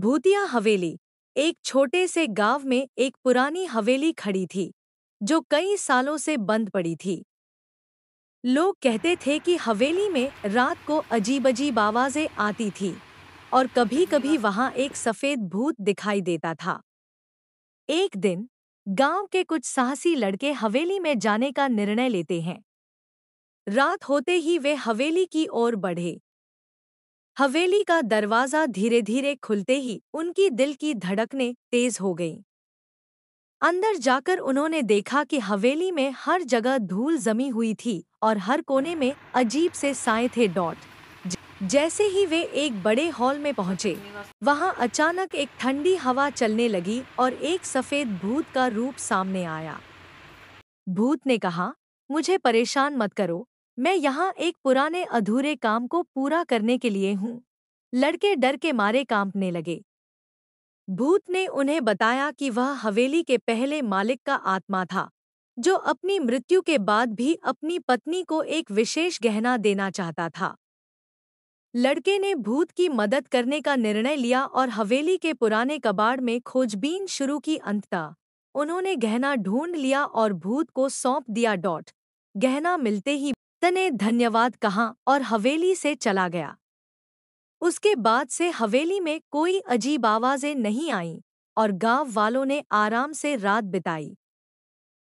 भूतिया हवेली एक छोटे से गांव में एक पुरानी हवेली खड़ी थी जो कई सालों से बंद पड़ी थी लोग कहते थे कि हवेली में रात को अजीब अजीब आवाज़ें आती थी और कभी कभी वहां एक सफ़ेद भूत दिखाई देता था एक दिन गांव के कुछ साहसी लड़के हवेली में जाने का निर्णय लेते हैं रात होते ही वे हवेली की ओर बढ़े हवेली का दरवाजा धीरे धीरे खुलते ही उनकी दिल की धड़कने तेज हो गईं। अंदर जाकर उन्होंने देखा कि हवेली में हर जगह धूल जमी हुई थी और हर कोने में अजीब से साए थे डॉट जैसे ही वे एक बड़े हॉल में पहुंचे वहां अचानक एक ठंडी हवा चलने लगी और एक सफेद भूत का रूप सामने आया भूत ने कहा मुझे परेशान मत करो मैं यहाँ एक पुराने अधूरे काम को पूरा करने के लिए हूँ लड़के डर के मारे कांपने लगे भूत ने उन्हें बताया कि वह हवेली के पहले मालिक का आत्मा था जो अपनी मृत्यु के बाद भी अपनी पत्नी को एक विशेष गहना देना चाहता था लड़के ने भूत की मदद करने का निर्णय लिया और हवेली के पुराने कबाड़ में खोजबीन शुरू की अंतता उन्होंने गहना ढूंढ लिया और भूत को सौंप दिया डॉट गहना मिलते ही तने धन्यवाद कहा और हवेली से चला गया उसके बाद से हवेली में कोई अजीब आवाजें नहीं आईं और गांव वालों ने आराम से रात बिताई